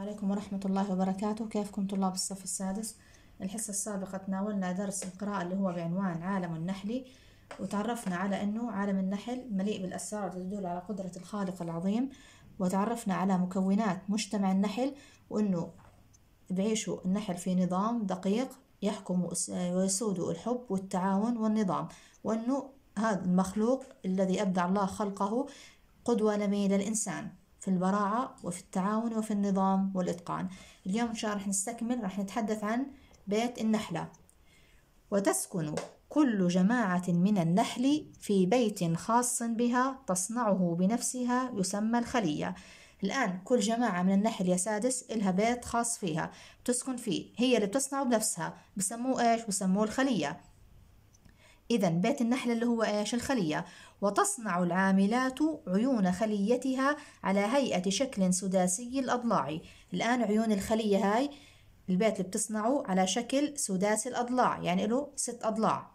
عليكم ورحمة الله وبركاته كيفكم طلاب الصف السادس الحصة السابقة تناولنا درس القراءة اللي هو بعنوان عالم النحل وتعرفنا على أنه عالم النحل مليء بالأسرار تدل على قدرة الخالق العظيم وتعرفنا على مكونات مجتمع النحل وأنه بعيشوا النحل في نظام دقيق يحكم ويسود الحب والتعاون والنظام وأنه هذا المخلوق الذي أبدع الله خلقه قدوة لمي للإنسان في البراعة وفي التعاون وفي النظام والإتقان اليوم إن شاء الله رح نستكمل رح نتحدث عن بيت النحلة وتسكن كل جماعة من النحل في بيت خاص بها تصنعه بنفسها يسمى الخلية الآن كل جماعة من النحل يا سادس إلها بيت خاص فيها تسكن فيه هي اللي بتصنعه بنفسها بسموه إيش بسموه الخلية إذا بيت النحلة اللي هو إيش الخلية وتصنع العاملات عيون خليتها على هيئة شكل سداسي الأضلاع الآن عيون الخلية هاي البيت اللي بتصنعه على شكل سداسي الأضلاع يعني له ست أضلاع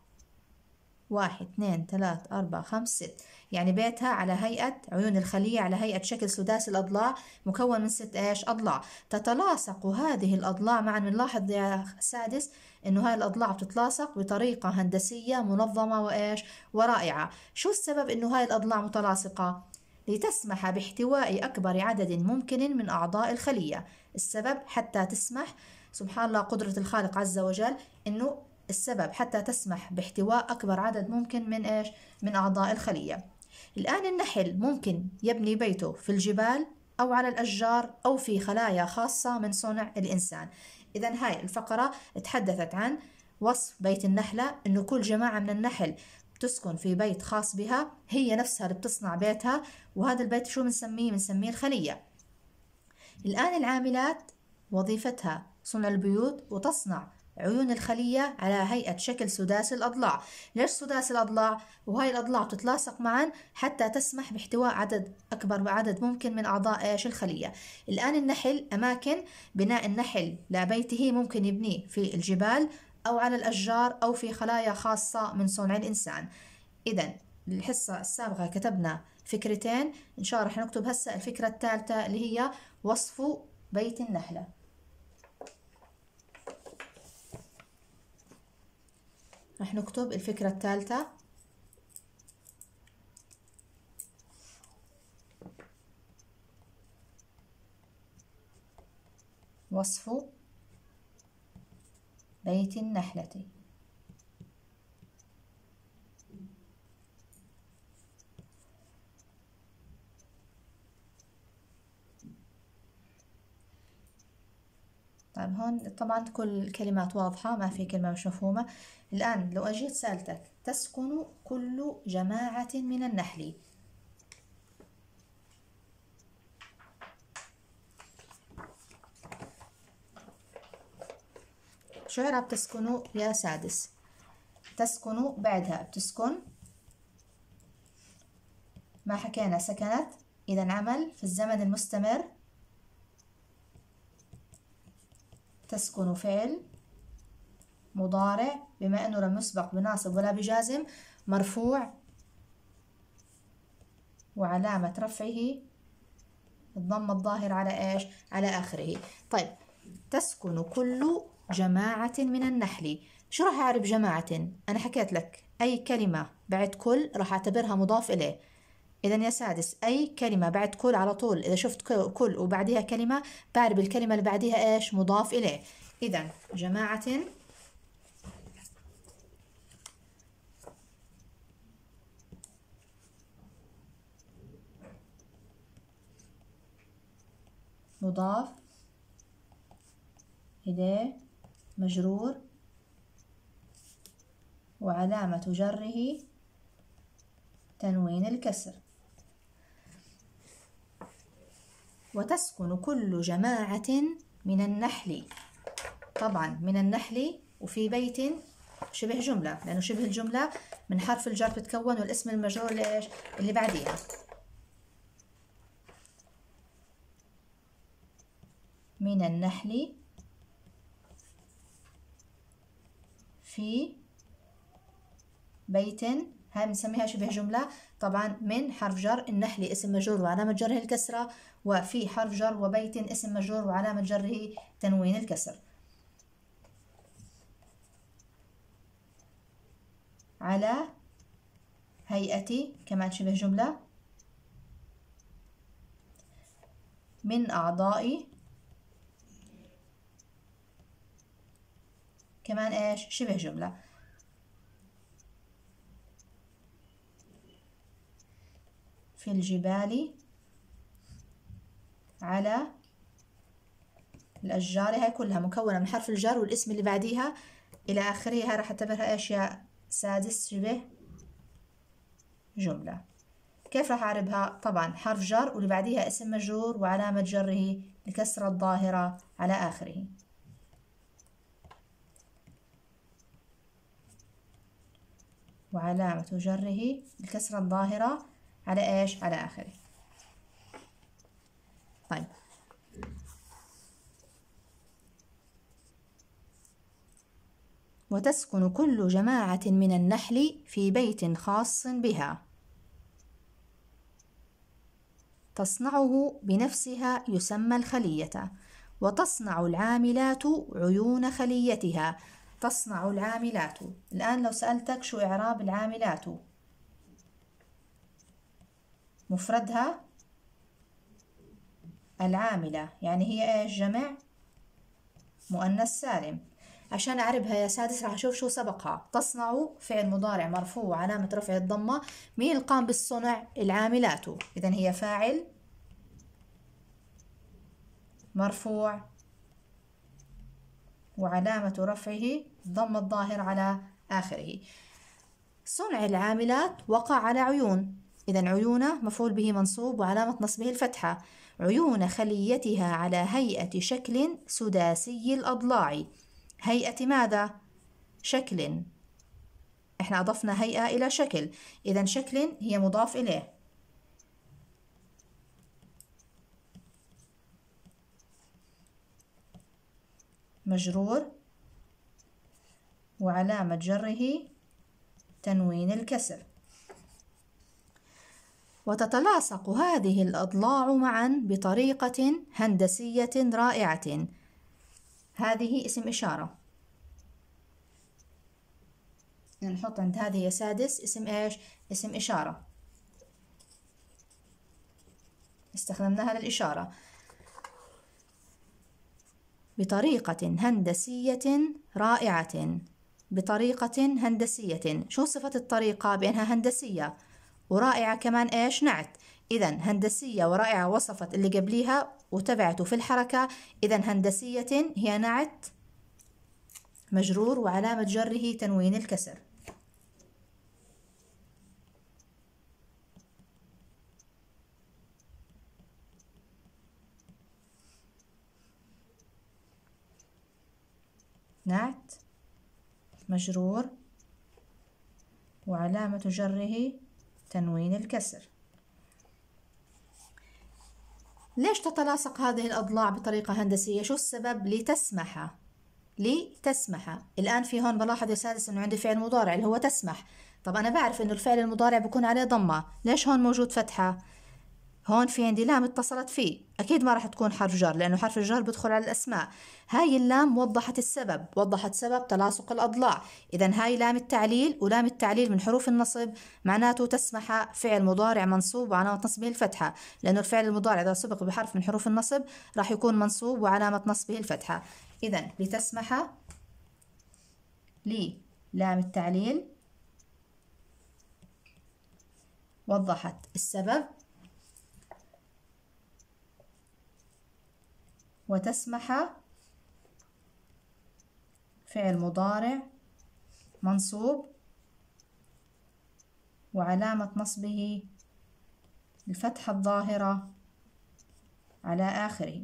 واحد اثنين ثلاث أربعة خمس ست يعني بيتها على هيئة عيون الخلية على هيئة شكل سداسي الأضلاع مكون من ست إيش أضلاع تتلاصق هذه الأضلاع معا بنلاحظ يا سادس إنه هاي الأضلاع بتتلاصق بطريقة هندسية منظمة وإيش ورائعة شو السبب إنه هاي الأضلاع متلاصقة؟ لتسمح باحتواء أكبر عدد ممكن من أعضاء الخلية السبب حتى تسمح سبحان الله قدرة الخالق عز وجل إنه السبب حتى تسمح باحتواء أكبر عدد ممكن من إيش؟ من أعضاء الخلية الآن النحل ممكن يبني بيته في الجبال أو على الأشجار أو في خلايا خاصة من صنع الإنسان إذا هاي الفقرة تحدثت عن وصف بيت النحلة أنه كل جماعة من النحل تسكن في بيت خاص بها هي نفسها اللي بتصنع بيتها وهذا البيت شو بنسميه بنسميه الخلية الآن العاملات وظيفتها صنع البيوت وتصنع عيون الخلية على هيئة شكل سداسي الأضلاع ليش سداسي الأضلاع؟ وهاي الأضلاع تتلاصق معا حتى تسمح باحتواء عدد أكبر عدد ممكن من أعضاء إيش الخلية الآن النحل أماكن بناء النحل لبيته ممكن يبنيه في الجبال أو على الأشجار أو في خلايا خاصة من صنع الإنسان إذا الحصة السابقة كتبنا فكرتين إن شاء الله رح نكتب هسا الفكرة الثالثة اللي هي وصف بيت النحلة رح نكتب الفكرة الثالثة وصف بيت النحلة طيب هون طبعا كل الكلمات واضحة ما في كلمة مش مفهومة الآن لو أجيت سألتك تسكن كل جماعة من النحل شو عرب تسكن يا سادس تسكنوا بعدها بتسكن ما حكينا سكنت إذا عمل في الزمن المستمر تسكن فعل مضارع بما أنه لم يسبق بناصب ولا بجازم مرفوع وعلامة رفعه الضم الظاهر على إيش؟ على آخره طيب تسكن كل جماعة من النحل شو راح أعرف جماعة؟ أنا حكيت لك أي كلمة بعد كل راح أعتبرها مضاف إليه إذا يا سادس أي كلمة بعد كل على طول إذا شفت كل وبعدها كلمة بعرف الكلمة اللي بعدها إيش مضاف إليه إذا جماعة مضاف إليه مجرور وعلامة جره تنوين الكسر وتسكن كل جماعة من النحل طبعا من النحل وفي بيت شبه جملة لأنه شبه الجملة من حرف الجر بتكون والاسم المجرور ليش اللي بعديها من النحل في بيت هاي بنسميها شبه جملة طبعا من حرف جر النحل اسم مجرور وعلامة جره الكسرة وفي حرف جر وبيت اسم مجرور وعلامة جره تنوين الكسر على هيئة كمان شبه جملة من أعضاء كمان إيش شبه جملة في الجبال على الأشجار هاي كلها مكونة من حرف الجر والاسم اللي بعديها إلى آخره هاي راح أعتبرها إيش يا سادس شبه جملة كيف راح أعربها؟ طبعا حرف جر واللي بعديها اسم مجرور وعلامة جره الكسرة الظاهرة على آخره وعلامة جره الكسرة الظاهرة على إيش؟ على آخره وتسكن كل جماعة من النحل في بيت خاص بها تصنعه بنفسها يسمى الخلية وتصنع العاملات عيون خليتها تصنع العاملات الآن لو سألتك شو إعراب العاملات مفردها العاملة يعني هي إيش جمع مؤنث سالم عشان أعربها يا سادس راح أشوف شو سبقها تصنع فعل مضارع مرفوع وعلامة رفع الضمة مين القام بالصنع العاملات إذا هي فاعل مرفوع وعلامة رفعه ضم الظاهر على آخره صنع العاملات وقع على عيون إذا عيون مفعول به منصوب وعلامة نصبه الفتحة عيون خليتها على هيئة شكل سداسي الأضلاع هيئة ماذا؟ شكل احنا أضفنا هيئة إلى شكل إذا شكل هي مضاف إليه مجرور وعلامة جره تنوين الكسر وتتلاصق هذه الأضلاع معا بطريقة هندسية رائعة هذه اسم إشارة نحط عند هذه يا سادس اسم إيش اسم إشارة استخدمناها للإشارة بطريقة هندسية رائعة بطريقة هندسية شو صفة الطريقة بأنها هندسية ورائعة كمان إيش نعت إذا هندسية ورائعة وصفت اللي قبليها وتبعته في الحركة إذا هندسية هي نعت مجرور وعلامة جره تنوين الكسر نعت مجرور وعلامة جره تنوين الكسر ليش تتلاصق هذه الأضلاع بطريقة هندسية؟ شو السبب؟ لتسمح لتسمح الآن في هون بلاحظ يا سادس إنه عندي فعل مضارع اللي هو تسمح طب أنا بعرف إنه الفعل المضارع بكون عليه ضمة ليش هون موجود فتحة؟ هون في عندي لام اتصلت فيه أكيد ما راح تكون حرف جر لأنه حرف الجر بدخل على الأسماء هاي اللام وضحت السبب وضحت سبب تلاصق الأضلاع إذا هاي لام التعليل ولام التعليل من حروف النصب معناته تسمح فعل مضارع منصوب وعلامة نصبه الفتحة لأنه الفعل المضارع إذا سبق بحرف من حروف النصب راح يكون منصوب وعلامة نصبه الفتحة إذا لتسمح لي لام التعليل وضحت السبب وتسمح فعل مضارع منصوب وعلامة نصبه الفتحة الظاهرة على آخره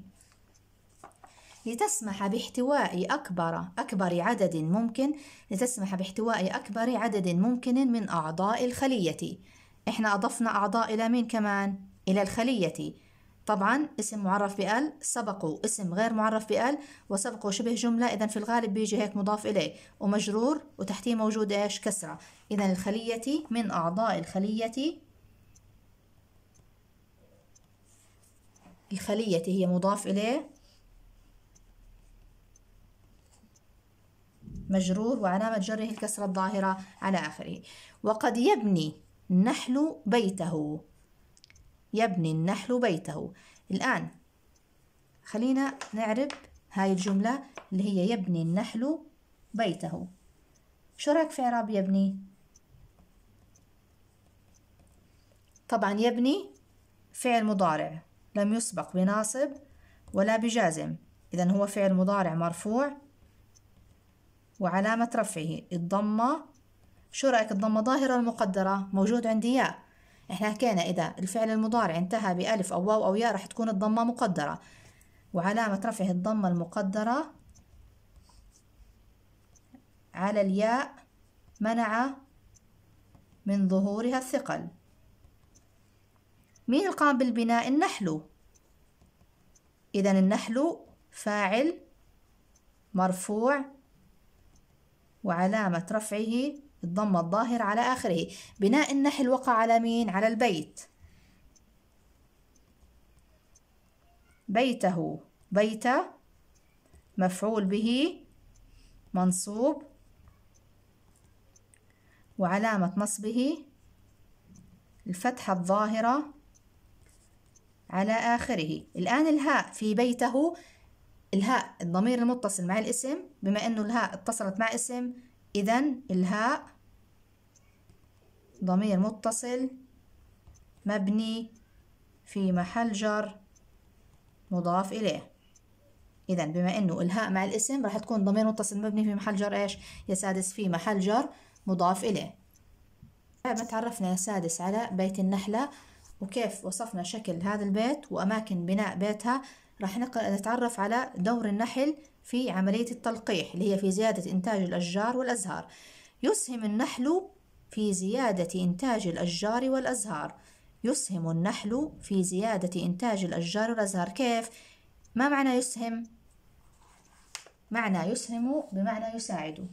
لتسمح باحتواء أكبر أكبر عدد ممكن لتسمح باحتواء أكبر عدد ممكن من أعضاء الخلية إحنا أضفنا أعضاء إلى مين كمان؟ إلى الخلية طبعا اسم معرف بال سبقه اسم غير معرف بال وسبقه شبه جمله اذا في الغالب بيجي هيك مضاف اليه ومجرور وتحتيه موجود ايش كسره اذا الخليه من اعضاء الخليه الخليه هي مضاف اليه مجرور وعلامة جره الكسرة الظاهرة على آخره وقد يبني نحل بيته يبني النحل بيته الآن خلينا نعرب هاي الجملة اللي هي يبني النحل بيته شو رأيك في إعراب يبني؟ طبعا يبني فعل مضارع لم يسبق بناصب ولا بجازم إذا هو فعل مضارع مرفوع وعلامة رفعه الضمة شو رأيك الضمة ظاهرة المقدرة موجود عندي ياء احنا حكينا إذا الفعل المضارع انتهى بألف أو واو أو ياء راح تكون الضمة مقدرة وعلامة رفع الضمة المقدرة على الياء منع من ظهورها الثقل مين القام قام بالبناء النحل إذا النحل فاعل مرفوع وعلامة رفعه الضمة الظاهر على آخره بناء النحل وقع على مين؟ على البيت بيته بيت مفعول به منصوب وعلامة نصبه الفتحة الظاهرة على آخره الآن الهاء في بيته الهاء الضمير المتصل مع الاسم بما أنه الهاء اتصلت مع اسم إذا الهاء ضمير متصل مبني في محل جر مضاف إليه إذا بما إنه الهاء مع الاسم راح تكون ضمير متصل مبني في محل جر إيش يا سادس في محل جر مضاف إليه بعد ما تعرفنا يا سادس على بيت النحلة وكيف وصفنا شكل هذا البيت وأماكن بناء بيتها راح نتعرف على دور النحل في عملية التلقيح اللي هي في زيادة إنتاج الأشجار والأزهار يسهم النحل في زيادة إنتاج الأشجار والأزهار يسهم النحل في زيادة إنتاج الأشجار والأزهار كيف؟ ما معنى يسهم؟ معنى يسهم بمعنى يساعد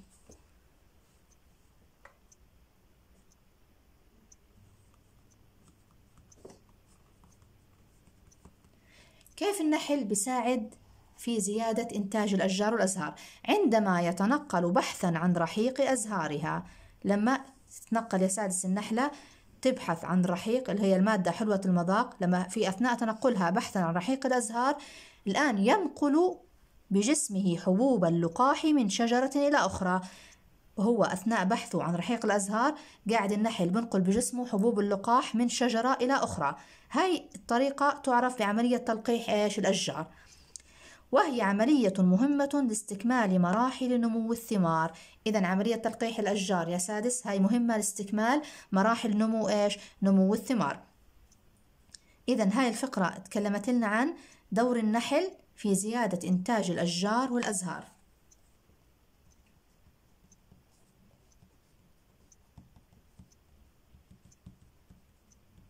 كيف النحل بيساعد في زيادة إنتاج الأشجار والأزهار عندما يتنقل بحثا عن رحيق أزهارها لما تتنقل يا سادس النحلة تبحث عن رحيق اللي هي المادة حلوة المذاق لما في أثناء تنقلها بحثا عن رحيق الأزهار الآن ينقل بجسمه حبوب اللقاح من شجرة إلى أخرى وهو أثناء بحثه عن رحيق الأزهار قاعد النحل بنقل بجسمه حبوب اللقاح من شجرة إلى أخرى هاي الطريقة تعرف بعملية تلقيح إيش الأشجار وهي عملية مهمة لاستكمال مراحل نمو الثمار إذا عملية تلقيح الأشجار يا سادس هاي مهمة لاستكمال مراحل نمو إيش نمو الثمار إذا هاي الفقرة تكلمت لنا عن دور النحل في زيادة إنتاج الأشجار والأزهار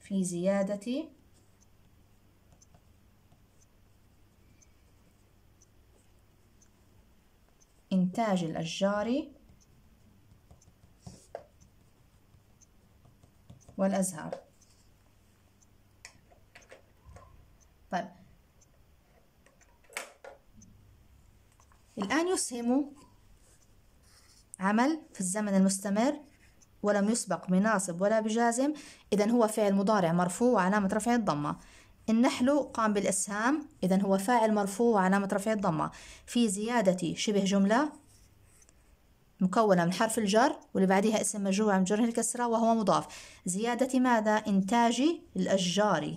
في زيادة إنتاج الأشجار والأزهار طيب الآن يسهم عمل في الزمن المستمر ولم يسبق بناصب ولا بجازم إذا هو فعل مضارع مرفوع وعلامة رفع الضمة النحل قام بالإسهام إذا هو فاعل مرفوع وعلامة رفع الضمة في زيادة شبه جملة مكونة من حرف الجر واللي بعديها اسم مجرور عن جره الكسرة وهو مضاف زيادة ماذا؟ إنتاج الأشجار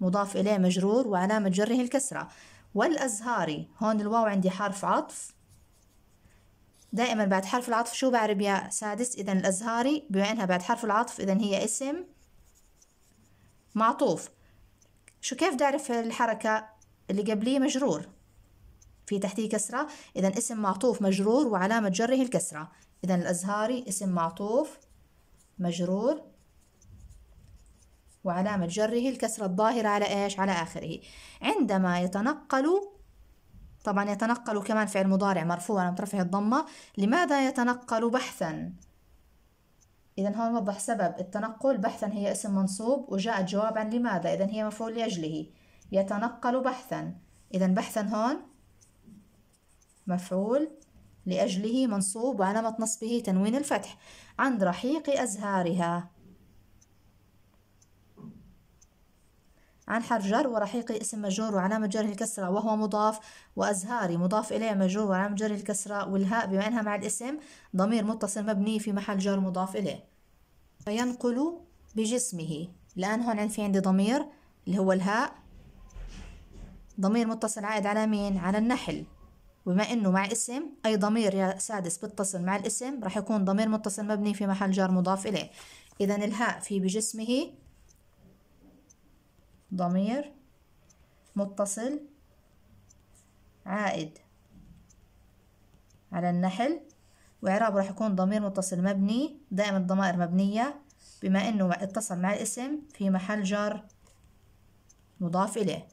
مضاف إليه مجرور وعلامة جره الكسرة والأزهار هون الواو عندي حرف عطف دائما بعد حرف العطف شو بعرب يا سادس إذا الأزهاري بما إنها بعد حرف العطف إذا هي اسم معطوف شو كيف تعرف الحركة اللي قبليه مجرور في تحتيه كسرة إذا اسم معطوف مجرور وعلامة جره الكسرة إذا الأزهاري اسم معطوف مجرور وعلامة جره الكسرة الظاهرة على إيش على آخره عندما يتنقل طبعا يتنقل كمان فعل مضارع مرفوع على مترفع الضمة لماذا يتنقل بحثا إذا هون وضح سبب التنقل بحثا هي اسم منصوب وجاءت جوابا لماذا إذا هي مفعول لأجله يتنقل بحثا إذا بحثا هون مفعول لأجله منصوب وعلامة نصبه تنوين الفتح عند رحيق أزهارها عن حرف جر ورحيقي اسم مجرور وعلامة جره الكسرة وهو مضاف وأزهاري مضاف إليه مجرور وعلامة جره الكسرة والهاء بما أنها مع الاسم ضمير متصل مبني في محل جر مضاف إليه فينقل بجسمه الآن هون في عندي ضمير اللي هو الهاء ضمير متصل عائد على مين؟ على النحل وبما انه مع اسم اي ضمير يا سادس بتصل مع الاسم راح يكون ضمير متصل مبني في محل جر مضاف اليه اذا الهاء في بجسمه ضمير متصل عائد على النحل وإعراب راح يكون ضمير متصل مبني دائما الضمائر مبنية بما إنه اتصل مع الاسم في محل جر مضاف إليه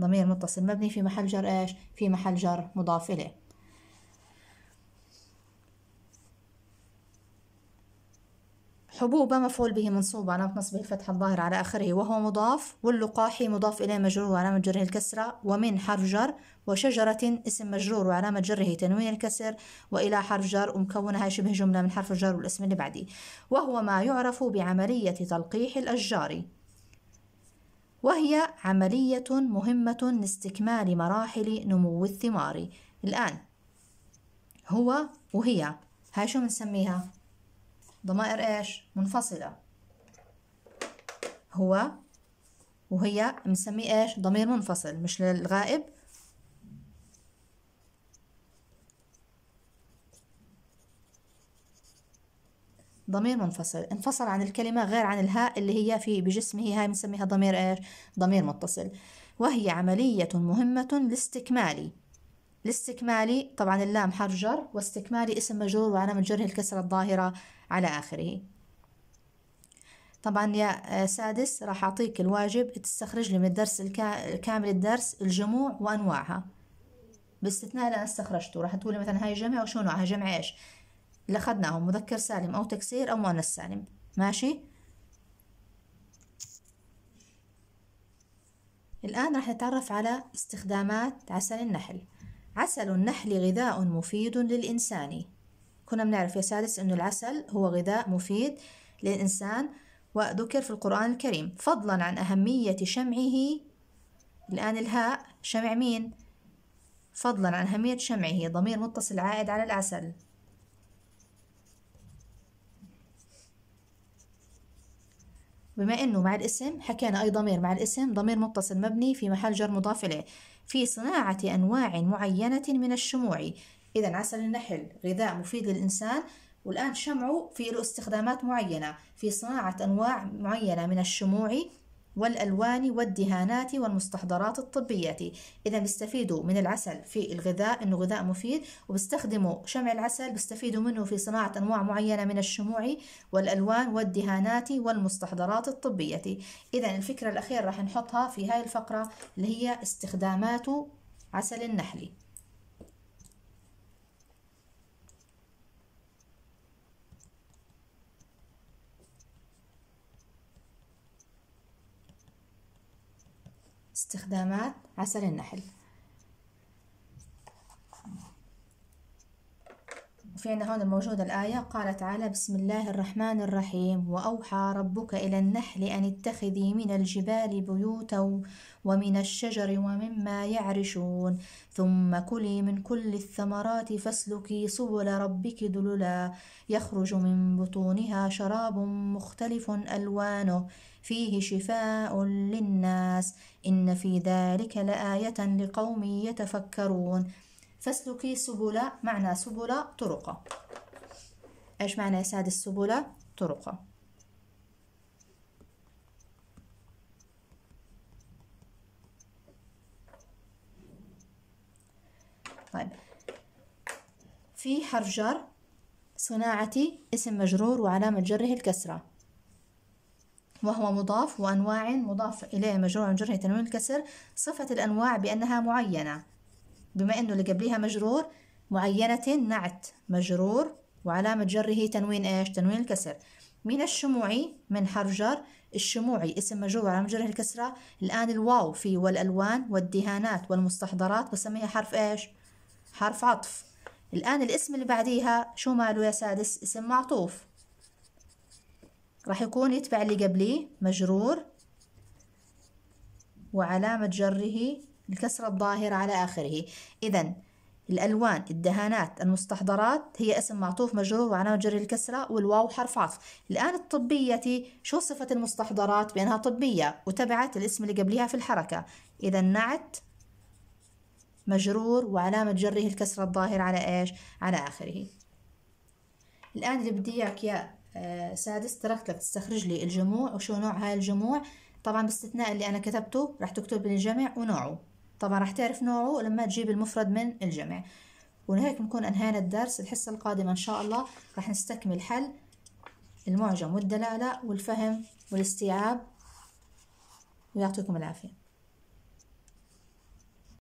ضمير متصل مبني في محل جر إيش في محل جر مضاف إليه حبوب مفعول به منصوب على نصبه الفتحة الظاهرة على آخره وهو مضاف واللقاح مضاف إليه مجرور وعلامة جره الكسرة ومن حرف جر وشجرة اسم مجرور وعلامة جره تنوين الكسر وإلى حرف جر ومكونها شبه جملة من حرف الجر والاسم اللي بعدي وهو ما يعرف بعملية تلقيح الأشجار وهي عملية مهمة لاستكمال مراحل نمو الثمار الآن هو وهي هاي شو بنسميها ضمائر إيش منفصلة هو وهي بنسميه إيش ضمير منفصل مش للغائب ضمير منفصل انفصل عن الكلمة غير عن الهاء اللي هي في بجسمه هاي بنسميها ضمير إيش ضمير متصل وهي عملية مهمة لاستكمال الاستكمالي طبعا اللام حرف جر واستكمالي اسم مجرور وعلامة جره الكسرة الظاهرة على آخره طبعا يا آه، سادس راح أعطيك الواجب تستخرج لي من الدرس الكامل الدرس الجموع وأنواعها باستثناء اللي أنا استخرجته راح تقولي مثلا هاي جمع وشو نوعها جمع إيش اللي أخذناهم مذكر سالم أو تكسير أو مؤنث سالم ماشي الآن راح نتعرف على استخدامات عسل النحل عسل النحل غذاء مفيد للإنسان كنا بنعرف يا سادس أنه العسل هو غذاء مفيد للإنسان وذكر في القرآن الكريم فضلا عن أهمية شمعه الآن الهاء شمع مين؟ فضلا عن أهمية شمعه ضمير متصل عائد على العسل بما أنه مع الاسم حكينا أي ضمير مع الاسم ضمير متصل مبني في محل جر مضاف إليه في صناعة أنواع معينة من الشموع إذا عسل النحل غذاء مفيد للإنسان والآن شمعه في له استخدامات معينة في صناعة أنواع معينة من الشموع والألوان والدهانات والمستحضرات الطبية إذا بيستفيدوا من العسل في الغذاء إنه غذاء مفيد وبيستخدموا شمع العسل بيستفيدوا منه في صناعة أنواع معينة من الشموع والألوان والدهانات والمستحضرات الطبية إذا الفكرة الأخيرة راح نحطها في هاي الفقرة اللي هي استخدامات عسل النحل استخدامات عسل النحل في عنا هون موجودة الآية قال تعالى بسم الله الرحمن الرحيم وأوحى ربك إلى النحل أن اتخذي من الجبال بيوتا ومن الشجر ومما يعرشون ثم كلي من كل الثمرات فاسلكي سبل ربك دللا يخرج من بطونها شراب مختلف ألوانه فيه شفاء للناس إن في ذلك لآية لقوم يتفكرون فاسلكي سبل معنى سبل طرق إيش معنى اسعد السبل طرق طيب في حرف جر صناعتي اسم مجرور وعلامة جره الكسرة وهو مضاف وأنواع مضاف إليه مجرور عن جره تنوين الكسر صفة الأنواع بأنها معينة بما أنه اللي قبليها مجرور معينة نعت مجرور وعلامة جره تنوين إيش تنوين الكسر من الشموعي من حرف جر الشموعي اسم مجرور وعلامة جره الكسرة الآن الواو في والألوان والدهانات والمستحضرات بسميها حرف إيش حرف عطف الآن الاسم اللي بعديها شو ماله يا سادس اسم معطوف راح يكون يتبع اللي قبليه مجرور وعلامة جره الكسرة الظاهرة على آخره إذا الألوان الدهانات المستحضرات هي اسم معطوف مجرور وعلامة جر الكسرة والواو حرف عطف الآن الطبية شو صفة المستحضرات بأنها طبية وتبعت الاسم اللي قبلها في الحركة إذا نعت مجرور وعلامة جره الكسرة الظاهرة على إيش على آخره الآن اللي بدي إياك يا آه، سادس تركت لك تستخرج لي الجموع وشو نوع هاي الجموع طبعا باستثناء اللي أنا كتبته راح تكتب لي الجمع ونوعه طبعا راح تعرف نوعه لما تجيب المفرد من الجمع ولهيك بنكون أنهينا الدرس الحصة القادمة إن شاء الله راح نستكمل حل المعجم والدلالة والفهم والاستيعاب ويعطيكم العافية